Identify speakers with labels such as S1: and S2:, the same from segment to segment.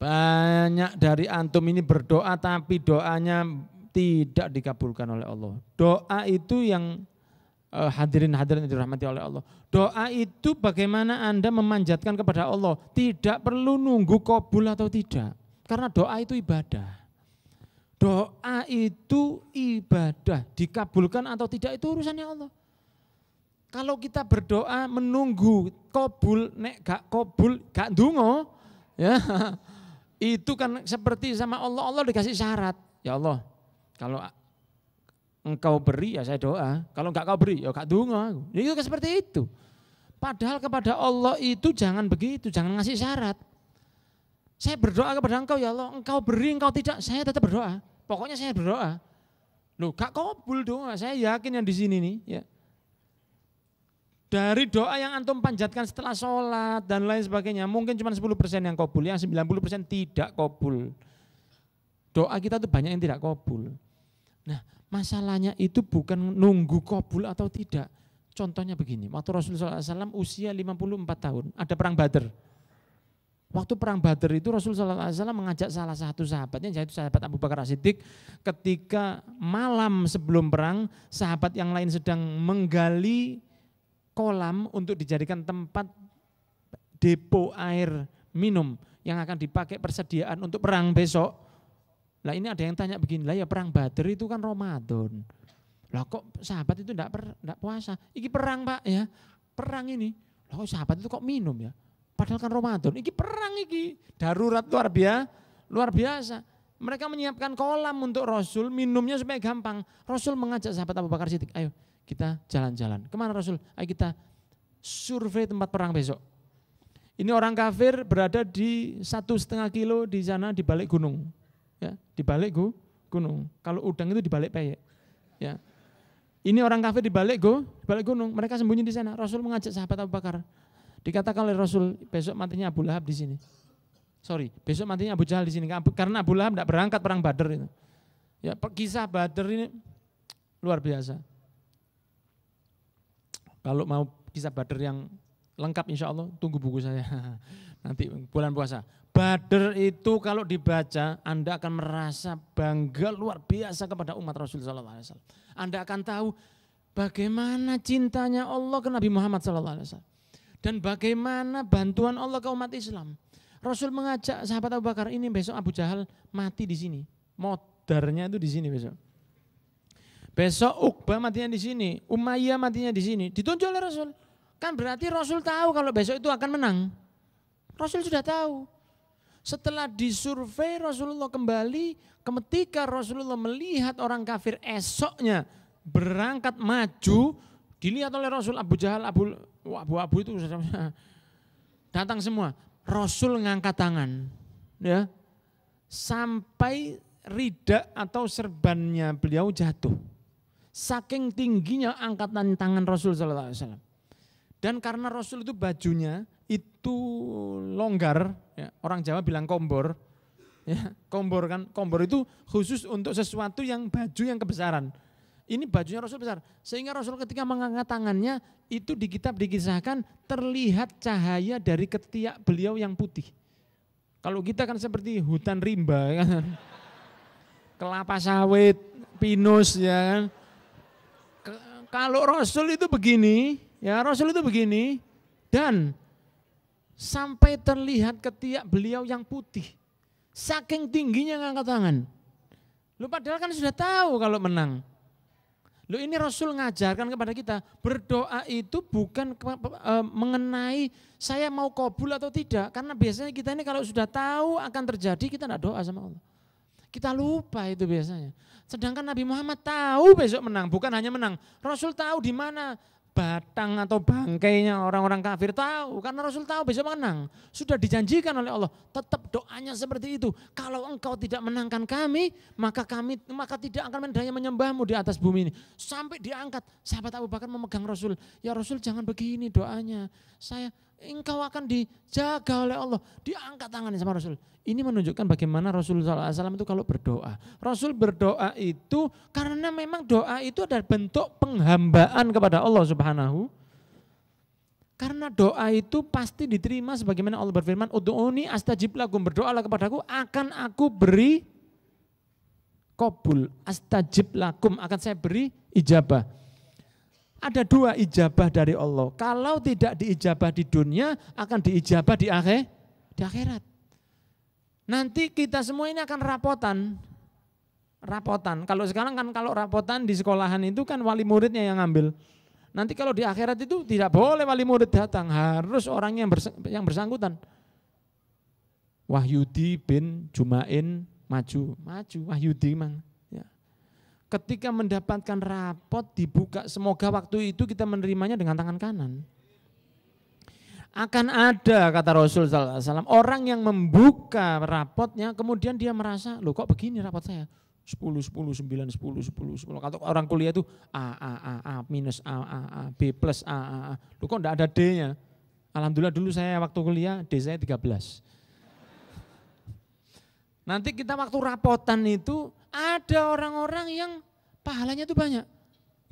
S1: Banyak dari antum ini berdoa tapi doanya tidak dikabulkan oleh Allah. Doa itu yang eh, hadirin-hadirin yang dirahmati oleh Allah. Doa itu bagaimana Anda memanjatkan kepada Allah. Tidak perlu nunggu kabul atau tidak. Karena doa itu ibadah. Doa itu ibadah. Dikabulkan atau tidak itu urusannya Allah. Kalau kita berdoa menunggu kabul, nek gak kabul, gak dungo, ya itu kan seperti sama Allah, Allah dikasih syarat. Ya Allah, kalau engkau beri ya saya doa, kalau enggak kau beri ya kak dunga. Itu kan seperti itu. Padahal kepada Allah itu jangan begitu, jangan ngasih syarat. Saya berdoa kepada engkau ya Allah, engkau beri, engkau tidak, saya tetap berdoa. Pokoknya saya berdoa. Loh, kak kabul doa, saya yakin yang di sini nih. Ya dari doa yang antum panjatkan setelah sholat dan lain sebagainya, mungkin cuma 10% yang kobul, yang 90% tidak kobul. Doa kita itu banyak yang tidak kobul. Nah, masalahnya itu bukan nunggu kobul atau tidak. Contohnya begini, waktu Rasulullah SAW usia 54 tahun, ada perang badar. Waktu perang badar itu Rasulullah SAW mengajak salah satu sahabatnya, yaitu sahabat Abu Bakar Siddiq, ketika malam sebelum perang, sahabat yang lain sedang menggali kolam untuk dijadikan tempat depo air minum yang akan dipakai persediaan untuk perang besok. Lah ini ada yang tanya begini, lah ya perang Badr itu kan Ramadan. Lah kok sahabat itu enggak, per, enggak puasa? Iki perang Pak ya. Perang ini. Lah kok sahabat itu kok minum ya? Padahal kan Ramadan. Iki perang iki. Darurat luar biasa. Luar biasa. Mereka menyiapkan kolam untuk Rasul, minumnya supaya gampang. Rasul mengajak sahabat Abu Bakar Siddiq, ayo kita jalan-jalan. Kemana Rasul? Ayo kita survei tempat perang besok. Ini orang kafir berada di satu setengah kilo di sana di balik gunung. Ya, di balik gu, gunung. Kalau udang itu di balik peyek. Ya. Ini orang kafir di balik go, di balik gunung. Mereka sembunyi di sana. Rasul mengajak sahabat Abu Bakar. Dikatakan oleh Rasul, besok matinya Abu Lahab di sini. Sorry, besok matinya Abu Jahal di sini. Karena Abu Lahab tidak berangkat perang Badar itu. Ya, kisah Badar ini luar biasa. Kalau mau kisah Badr yang lengkap insya Allah, tunggu buku saya nanti bulan puasa. Badr itu kalau dibaca Anda akan merasa bangga luar biasa kepada umat Rasulullah SAW. Anda akan tahu bagaimana cintanya Allah ke Nabi Muhammad SAW dan bagaimana bantuan Allah ke umat Islam. Rasul mengajak sahabat Abu Bakar ini besok Abu Jahal mati di sini. Modernya itu di sini besok. Besok Uqbah matinya di sini, Umayyah matinya di sini. Ditunjuk oleh Rasul. Kan berarti Rasul tahu kalau besok itu akan menang. Rasul sudah tahu. Setelah disurvei Rasulullah kembali, ketika Rasulullah melihat orang kafir esoknya berangkat maju, dilihat oleh Rasul Abu Jahal, Abu Abu, Abu itu datang semua. Rasul ngangkat tangan, ya sampai ridak atau serbannya beliau jatuh. Saking tingginya angkatan tangan Rasul Sallallahu Alaihi Wasallam. Dan karena Rasul itu bajunya itu longgar, ya, orang Jawa bilang kombor, ya, kombor kan, kombor itu khusus untuk sesuatu yang baju yang kebesaran. Ini bajunya Rasul besar, sehingga Rasul ketika mengangkat tangannya itu di kitab dikisahkan terlihat cahaya dari ketiak beliau yang putih. Kalau kita kan seperti hutan rimba, ya kan? kelapa sawit, pinus, ya kan? kalau Rasul itu begini, ya Rasul itu begini, dan sampai terlihat ketiak beliau yang putih. Saking tingginya ngangkat tangan. Lu padahal kan sudah tahu kalau menang. Lu ini Rasul ngajarkan kepada kita, berdoa itu bukan e, mengenai saya mau kabul atau tidak. Karena biasanya kita ini kalau sudah tahu akan terjadi, kita tidak doa sama Allah. Kita lupa itu biasanya. Sedangkan Nabi Muhammad tahu besok menang, bukan hanya menang. Rasul tahu di mana batang atau bangkainya orang-orang kafir tahu karena Rasul tahu besok menang sudah dijanjikan oleh Allah tetap doanya seperti itu kalau engkau tidak menangkan kami maka kami maka tidak akan mendaya menyembahmu di atas bumi ini sampai diangkat sahabat Abu Bakar memegang Rasul ya Rasul jangan begini doanya saya engkau akan dijaga oleh Allah. Diangkat tangannya sama Rasul. Ini menunjukkan bagaimana Rasul SAW itu kalau berdoa. Rasul berdoa itu karena memang doa itu adalah bentuk penghambaan kepada Allah Subhanahu. Karena doa itu pasti diterima sebagaimana Allah berfirman, Udu'uni astajib lakum." Berdoalah kepadaku akan aku beri kobul astajib lakum akan saya beri ijabah ada dua ijabah dari Allah. Kalau tidak diijabah di dunia, akan diijabah di akhir, di akhirat. Nanti kita semua ini akan rapotan. Rapotan. Kalau sekarang kan kalau rapotan di sekolahan itu kan wali muridnya yang ngambil. Nanti kalau di akhirat itu tidak boleh wali murid datang, harus orang yang yang bersangkutan. Wahyudi bin Jumain maju, maju Wahyudi mang ketika mendapatkan rapot dibuka, semoga waktu itu kita menerimanya dengan tangan kanan. Akan ada kata Rasul SAW, orang yang membuka rapotnya kemudian dia merasa, loh kok begini rapot saya? 10, 10, 9, 10, 10, 10. Kalau orang kuliah itu A, A, A, A, minus A, A, A, B plus A, A, A. Loh kok enggak ada D-nya? Alhamdulillah dulu saya waktu kuliah D saya 13 Nanti kita waktu rapotan itu ada orang-orang yang pahalanya itu banyak.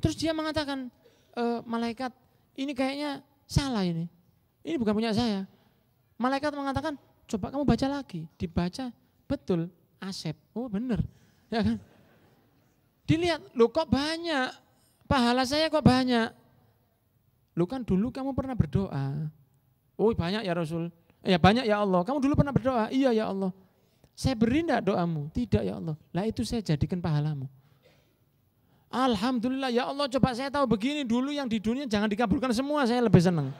S1: Terus dia mengatakan, e, malaikat ini kayaknya salah ini. Ini bukan punya saya. Malaikat mengatakan, coba kamu baca lagi. Dibaca, betul, Asep. Oh benar. Ya kan? Dilihat, lo kok banyak? Pahala saya kok banyak? Lu kan dulu kamu pernah berdoa. Oh banyak ya Rasul. Eh, ya banyak ya Allah. Kamu dulu pernah berdoa. Iya ya Allah. Saya beri enggak doamu? Tidak ya Allah. Lah itu saya jadikan pahalamu. Alhamdulillah ya Allah coba saya tahu begini dulu yang di dunia jangan dikabulkan semua saya lebih senang.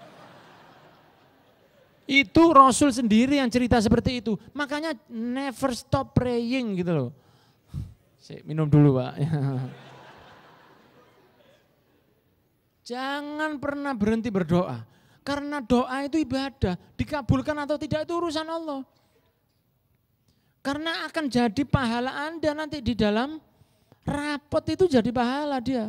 S1: Itu Rasul sendiri yang cerita seperti itu. Makanya never stop praying gitu loh. Saya minum dulu Pak. Jangan pernah berhenti berdoa. Karena doa itu ibadah. Dikabulkan atau tidak itu urusan Allah. Karena akan jadi pahala Anda nanti di dalam rapot itu jadi pahala dia.